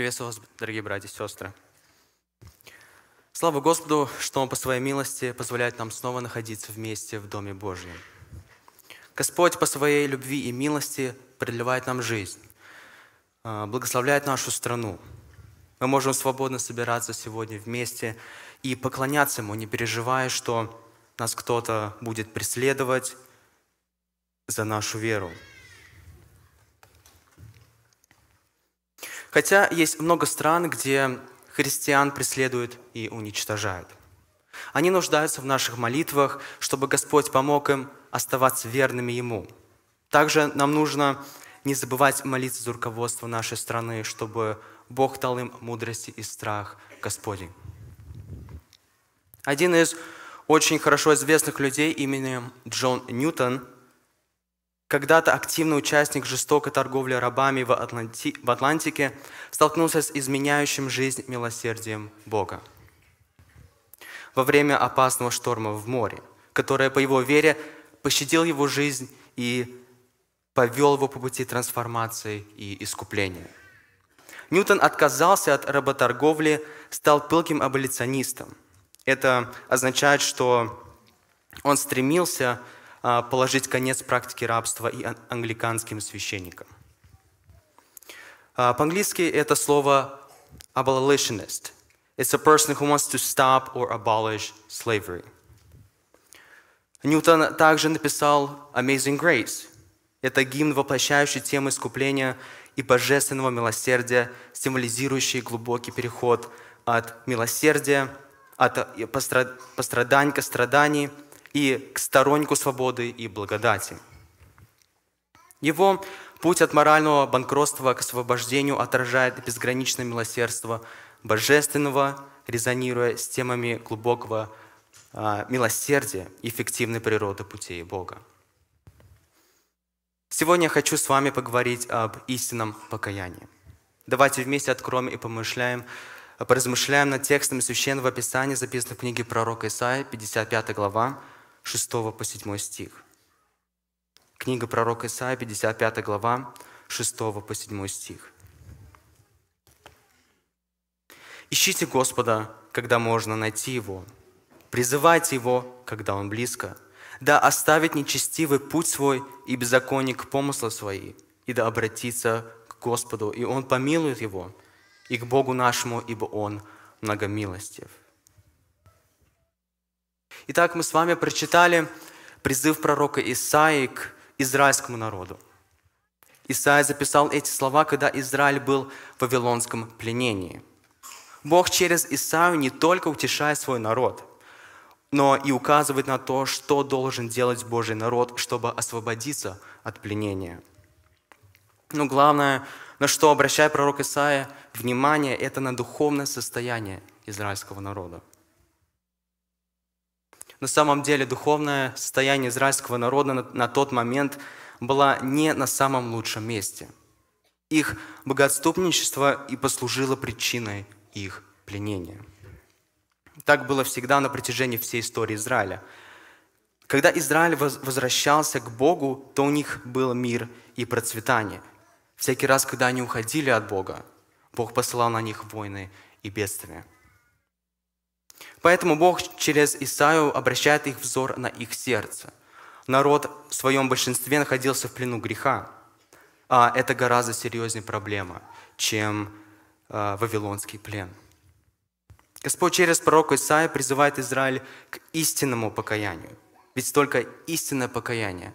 Приветствую вас, дорогие братья и сестры. Слава Господу, что Он по своей милости позволяет нам снова находиться вместе в Доме Божьем. Господь по своей любви и милости продлевает нам жизнь, а, благословляет нашу страну. Мы можем свободно собираться сегодня вместе и поклоняться Ему, не переживая, что нас кто-то будет преследовать за нашу веру. Хотя есть много стран, где христиан преследуют и уничтожают. Они нуждаются в наших молитвах, чтобы Господь помог им оставаться верными Ему. Также нам нужно не забывать молиться за руководство нашей страны, чтобы Бог дал им мудрости и страх Господень. Один из очень хорошо известных людей именем Джон Ньютон когда-то активный участник жестокой торговли рабами в, Атланти... в Атлантике, столкнулся с изменяющим жизнь милосердием Бога во время опасного шторма в море, которое, по его вере, пощадил его жизнь и повел его по пути трансформации и искупления. Ньютон отказался от работорговли, стал пылким аболиционистом. Это означает, что он стремился а, положить конец практике рабства и англиканским священникам. А, по-английски это слово abolitionist. It's a person who wants to stop or abolish slavery. Ньютон также написал Amazing Grace. Это гимн, воплощающий тему искупления и божественного милосердия, символизирующий глубокий переход от милосердия, от постраданья к страданий – и к стороннику свободы и благодати. Его путь от морального банкротства к освобождению отражает безграничное милосердство божественного, резонируя с темами глубокого э, милосердия и эффективной природы путей Бога. Сегодня я хочу с вами поговорить об истинном покаянии. Давайте вместе откроем и помышляем, поразмышляем над текстами Священного Писания, записанным в книге пророка Исаия, 55 глава, 6 по 7 стих. Книга пророка Исаия, 55 глава, 6 по 7 стих. Ищите Господа, когда можно найти Его. Призывайте Его, когда Он близко. Да оставит нечестивый путь свой и беззаконник помысла свои, и да обратится к Господу, и Он помилует его, и к Богу нашему, ибо Он многомилостив. Итак, мы с вами прочитали призыв пророка Исаии к израильскому народу. Исаия записал эти слова, когда Израиль был в вавилонском пленении. Бог через Исаию не только утешает свой народ, но и указывает на то, что должен делать Божий народ, чтобы освободиться от пленения. Но главное, на что обращает пророк Исаия внимание, это на духовное состояние израильского народа. На самом деле духовное состояние израильского народа на, на тот момент было не на самом лучшем месте. Их богатступничество и послужило причиной их пленения. Так было всегда на протяжении всей истории Израиля. Когда Израиль возвращался к Богу, то у них был мир и процветание. Всякий раз, когда они уходили от Бога, Бог посылал на них войны и бедствия. Поэтому Бог через Исаию обращает их взор на их сердце. Народ в своем большинстве находился в плену греха. А это гораздо серьезнее проблема, чем э, вавилонский плен. Господь через пророка Исаия призывает Израиль к истинному покаянию. Ведь только истинное покаяние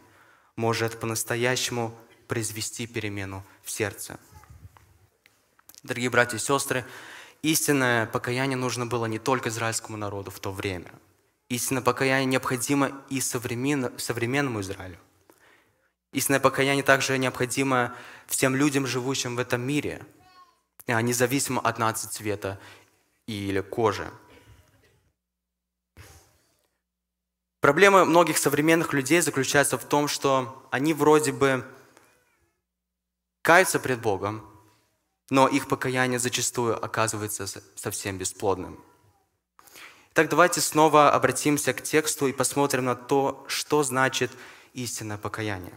может по-настоящему произвести перемену в сердце. Дорогие братья и сестры, Истинное покаяние нужно было не только израильскому народу в то время. Истинное покаяние необходимо и современному Израилю. Истинное покаяние также необходимо всем людям, живущим в этом мире, а, независимо от нации цвета или кожи. Проблема многих современных людей заключается в том, что они вроде бы каются пред Богом, но их покаяние зачастую оказывается совсем бесплодным. Итак, давайте снова обратимся к тексту и посмотрим на то, что значит истинное покаяние.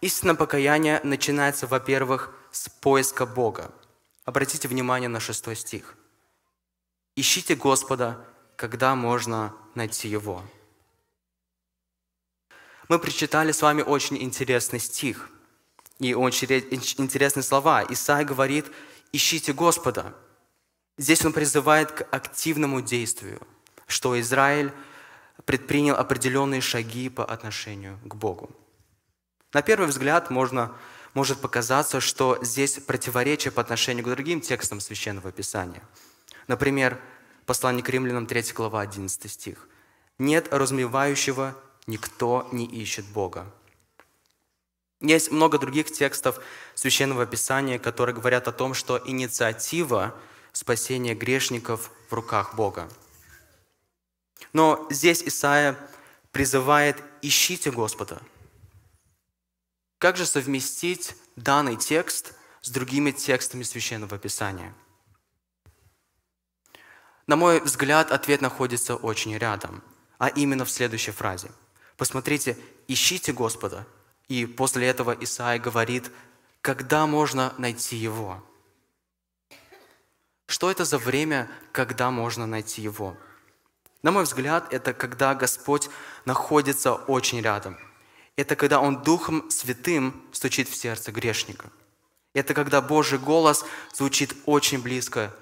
Истинное покаяние начинается, во-первых, с поиска Бога. Обратите внимание на шестой стих. «Ищите Господа, когда можно найти Его». Мы прочитали с вами очень интересный стих – и очень интересные слова. Исаия говорит, ищите Господа. Здесь он призывает к активному действию, что Израиль предпринял определенные шаги по отношению к Богу. На первый взгляд можно, может показаться, что здесь противоречие по отношению к другим текстам Священного Писания. Например, послание к римлянам 3 глава 11 стих. «Нет размевающего, никто не ищет Бога». Есть много других текстов Священного Писания, которые говорят о том, что инициатива спасения грешников в руках Бога. Но здесь Исаия призывает «Ищите Господа». Как же совместить данный текст с другими текстами Священного Писания? На мой взгляд, ответ находится очень рядом, а именно в следующей фразе. Посмотрите, ищите Господа, и после этого Исаия говорит, когда можно найти его? Что это за время, когда можно найти его? На мой взгляд, это когда Господь находится очень рядом. Это когда Он Духом Святым стучит в сердце грешника. Это когда Божий голос звучит очень близко,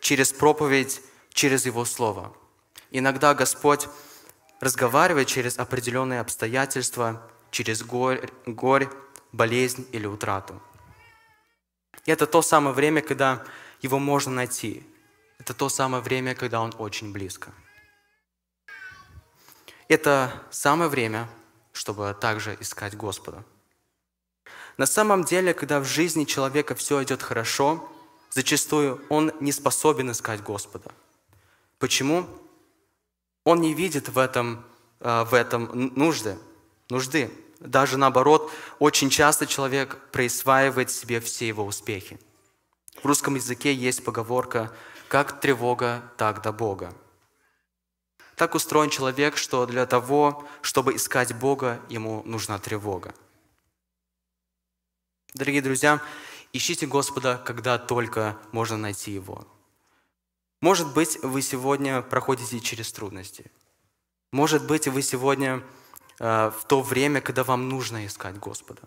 через проповедь, через Его Слово. Иногда Господь разговаривает через определенные обстоятельства – через горь, горь болезнь или утрату. И это то самое время, когда его можно найти. Это то самое время, когда он очень близко. Это самое время, чтобы также искать Господа. На самом деле, когда в жизни человека все идет хорошо, зачастую он не способен искать Господа. Почему? Он не видит в этом, э, в этом нужды, нужды. Даже наоборот, очень часто человек присваивает себе все его успехи. В русском языке есть поговорка «как тревога, так до Бога». Так устроен человек, что для того, чтобы искать Бога, ему нужна тревога. Дорогие друзья, ищите Господа, когда только можно найти Его. Может быть, вы сегодня проходите через трудности. Может быть, вы сегодня Э, в то время, когда вам нужно искать Господа.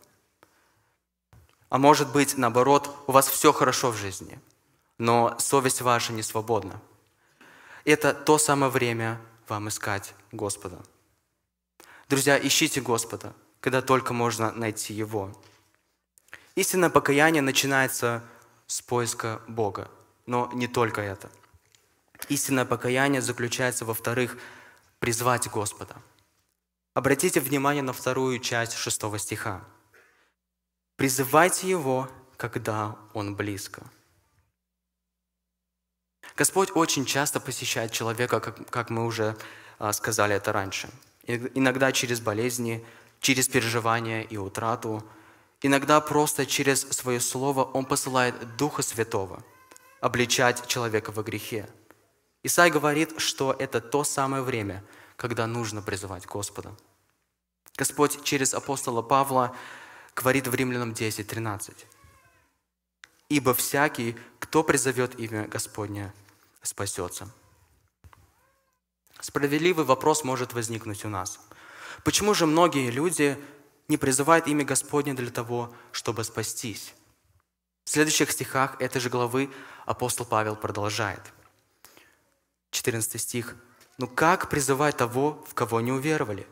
А может быть, наоборот, у вас все хорошо в жизни, но совесть ваша не свободна. Это то самое время вам искать Господа. Друзья, ищите Господа, когда только можно найти Его. Истинное покаяние начинается с поиска Бога, но не только это. Истинное покаяние заключается, во-вторых, призвать Господа – Обратите внимание на вторую часть шестого стиха. «Призывайте Его, когда Он близко». Господь очень часто посещает человека, как, как мы уже а, сказали это раньше. Иногда через болезни, через переживания и утрату, иногда просто через свое слово Он посылает Духа Святого обличать человека во грехе. Исай говорит, что это то самое время, когда нужно призывать Господа – Господь через апостола Павла говорит в Римлянам 10, 13. «Ибо всякий, кто призовет имя Господне, спасется». Справедливый вопрос может возникнуть у нас. Почему же многие люди не призывают имя Господне для того, чтобы спастись? В следующих стихах этой же главы апостол Павел продолжает. 14 стих. «Ну как призывать того, в кого не уверовали?»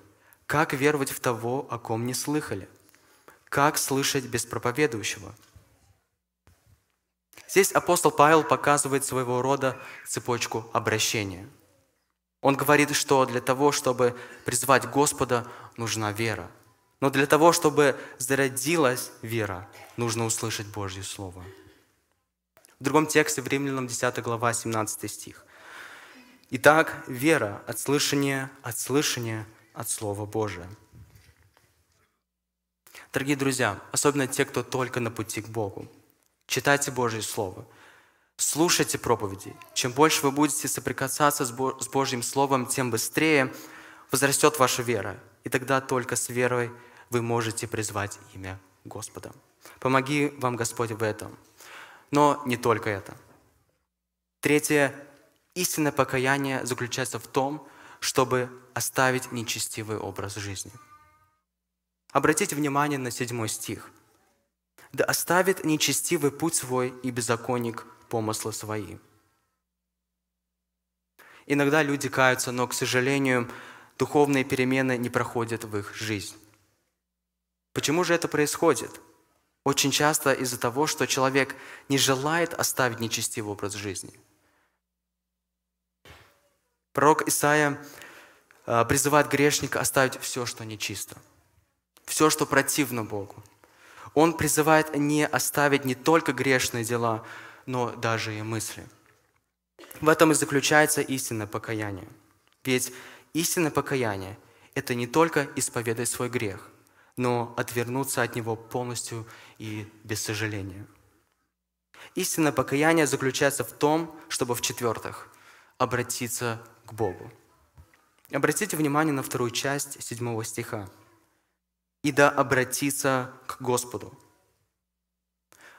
Как веровать в того, о ком не слыхали? Как слышать без проповедующего? Здесь апостол Павел показывает своего рода цепочку обращения. Он говорит, что для того, чтобы призвать Господа, нужна вера. Но для того, чтобы зародилась вера, нужно услышать Божье Слово. В другом тексте, в Римлянам 10 глава, 17 стих. «Итак, вера от слышания, от слышания, от Слова Божия. Дорогие друзья, особенно те, кто только на пути к Богу, читайте Божье Слово, слушайте проповеди. Чем больше вы будете соприкасаться с Божьим Словом, тем быстрее возрастет ваша вера. И тогда только с верой вы можете призвать имя Господа. Помоги вам Господь в этом. Но не только это. Третье, истинное покаяние заключается в том, чтобы оставить нечестивый образ жизни. Обратите внимание на седьмой стих. «Да оставит нечестивый путь свой и беззаконник помыслы свои». Иногда люди каются, но, к сожалению, духовные перемены не проходят в их жизнь. Почему же это происходит? Очень часто из-за того, что человек не желает оставить нечестивый образ жизни. Пророк Исаия Э, призывает грешника оставить все, что нечисто, все, что противно Богу. Он призывает не оставить не только грешные дела, но даже и мысли. В этом и заключается истинное покаяние. Ведь истинное покаяние – это не только исповедать свой грех, но отвернуться от него полностью и без сожаления. Истинное покаяние заключается в том, чтобы в четвертых обратиться к Богу. Обратите внимание на вторую часть седьмого стиха. «И да обратиться к Господу».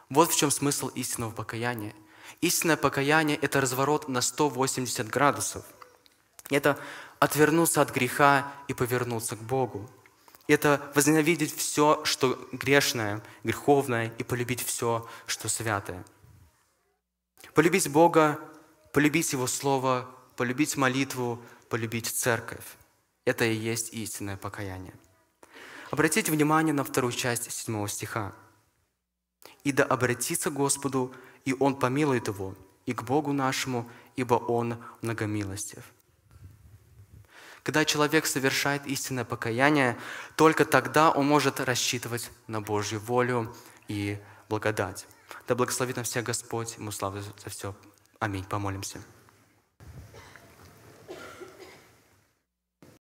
Вот в чем смысл истинного покаяния. Истинное покаяние – это разворот на 180 градусов. Это отвернуться от греха и повернуться к Богу. Это возненавидеть все, что грешное, греховное, и полюбить все, что святое. Полюбить Бога, полюбить Его Слово, полюбить молитву, полюбить церковь. Это и есть истинное покаяние. Обратите внимание на вторую часть 7 стиха. «И да обратится Господу, и Он помилует его, и к Богу нашему, ибо Он многомилостив». Когда человек совершает истинное покаяние, только тогда он может рассчитывать на Божью волю и благодать. Да благословит нас всех Господь, ему славы за все. Аминь. Помолимся.